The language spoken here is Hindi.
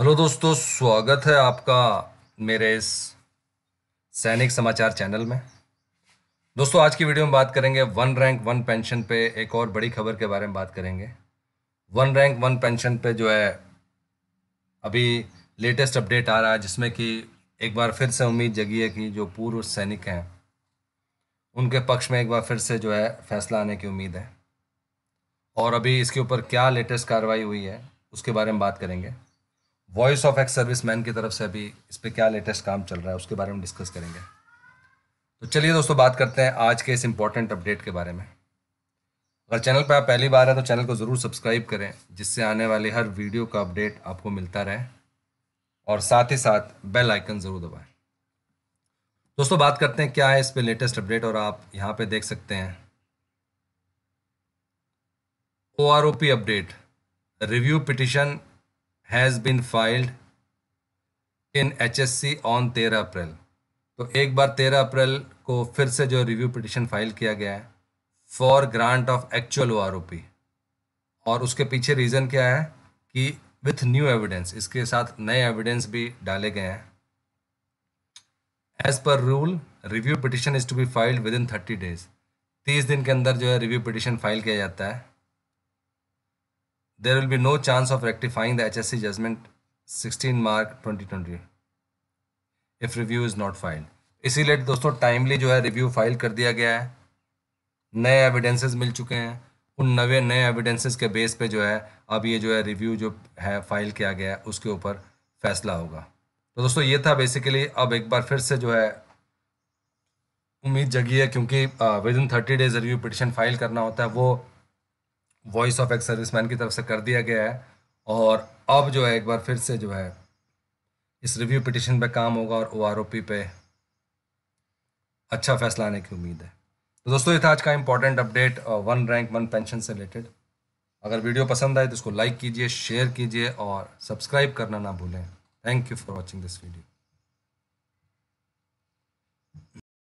हेलो दोस्तों स्वागत है आपका मेरे इस सैनिक समाचार चैनल में दोस्तों आज की वीडियो में बात करेंगे वन रैंक वन पेंशन पे एक और बड़ी खबर के बारे में बात करेंगे वन रैंक वन पेंशन पे जो है अभी लेटेस्ट अपडेट आ रहा है जिसमें कि एक बार फिर से उम्मीद जगी है कि जो पूर्व सैनिक हैं उनके पक्ष में एक बार फिर से जो है फैसला आने की उम्मीद है और अभी इसके ऊपर क्या लेटेस्ट कार्रवाई हुई है उसके बारे में बात करेंगे voice of ex serviceman की तरफ से अभी इस पर क्या लेटेस्ट काम चल रहा है उसके बारे में डिस्कस करेंगे तो चलिए दोस्तों बात करते हैं आज के इस इंपॉर्टेंट अपडेट के बारे में अगर चैनल पर आप पहली बार है तो चैनल को ज़रूर सब्सक्राइब करें जिससे आने वाले हर वीडियो का अपडेट आपको मिलता रहे और साथ ही साथ बेल आइकन ज़रूर दबाएं दोस्तों बात करते हैं क्या है इस पर लेटेस्ट अपडेट और आप यहाँ पे देख सकते हैं O R O P update review petition has been filed in H S C on तेरह अप्रैल तो एक बार तेरह अप्रैल को फिर से जो रिव्यू पिटिशन फाइल किया गया है for grant of actual O और उसके पीछे रीज़न क्या है कि विथ न्यू एविडेंस इसके साथ नए एविडेंस भी डाले गए हैं as per rule review petition is to be filed within thirty days तीस दिन के अंदर जो है रिव्यू पिटिशन फाइल किया जाता है there will be no chance of rectifying the HSC judgment 16 March 2020 if review is not filed. इसीलिए दोस्तों टाइमली जो है रिव्यू फाइल कर दिया गया है नए एविडेंसेस मिल चुके हैं उन नवे नए एविडेंसेस के बेस पे जो है अब ये जो है रिव्यू जो है फाइल किया गया है उसके ऊपर फैसला होगा तो दोस्तों ये था बेसिकली अब एक बार फिर से जो है उम्मीद जगी है क्योंकि within thirty days review petition file करना होता है वो वॉइस ऑफ एक्स सर्विसमैन की तरफ से कर दिया गया है और अब जो है एक बार फिर से जो है इस रिव्यू पिटिशन पे काम होगा और ओ आर ओ पी पे अच्छा फैसला आने की उम्मीद है तो दोस्तों ये था आज का important update one rank one pension से रिलेटेड अगर वीडियो पसंद आए तो इसको लाइक कीजिए शेयर कीजिए और सब्सक्राइब करना ना भूलें thank you for watching this video